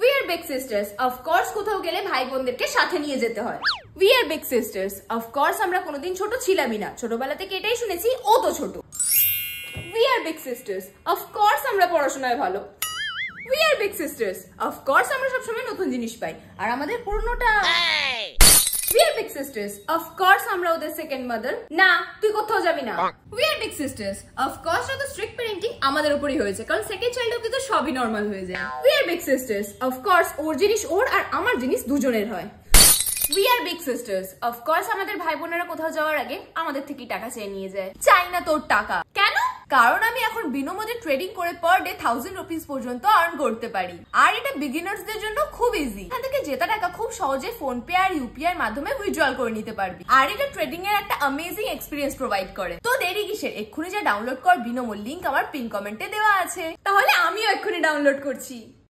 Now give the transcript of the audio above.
we are big sisters of course কোথাও গেলে ভাই বোনদেরকে সাথে নিয়ে যেতে হয় we are big sisters of course আমরা কোনোদিন ছোট ছিলামই না ছোটবেলা থেকে এটাই শুনেছি ও তো ছোট we are big sisters of course আমরা পড়াশোনায় ভালো we are big sisters of course আমরা সবসময় নতুন জিনিস পাই আর আমাদের পুরনোটা we are big sisters of course আমরা ওদের সেকেন্ড মাদার না তুই কোথাও যাবি না we are big sisters of course ওদের স্ট্রিক্ট প্যারেন্ট আমাদের উপরই হয়েছে কারণ সেকেন্ড চাইল্ড অব্দি তো সবই নর্মাল হয়ে যায় we are big sisters of course ওর জিনিস ওর আর আমার জিনিস দুজনের হয় we are big sisters of course আমাদের ভাই বোনেরা কোথাও যাওয়ার আগে আমাদের থেকেই টাকা চেয়ে নিয়ে যায় চাই না তোর টাকা কেন কারণ আমি এখন বিনোমদে ট্রেডিং করে পার ডে থাউজেন্ড রুপিস পর্যন্ত আর্ন করতে পারি আর এটা বিগিনার্সদের জন্য খুব ইজি এখান থেকে জেতা টাকা খুব সহজে ফোন পে আর ইউপিআই মাধ্যমে উইথড্রল করে নিতে পারবি আর এটা ট্রেডিং এর একটা অ্যামেজিং এক্সপিরিয়েন্স প্রোভাইড করে তো দেরি কিসের এক্ষুনি যা ডাউনলোড কর বিনোমো লিঙ্ক আমার পিন কমেন্টে দেওয়া আছে তাহলে আমিও এক্ষুনি ডাউনলোড করছি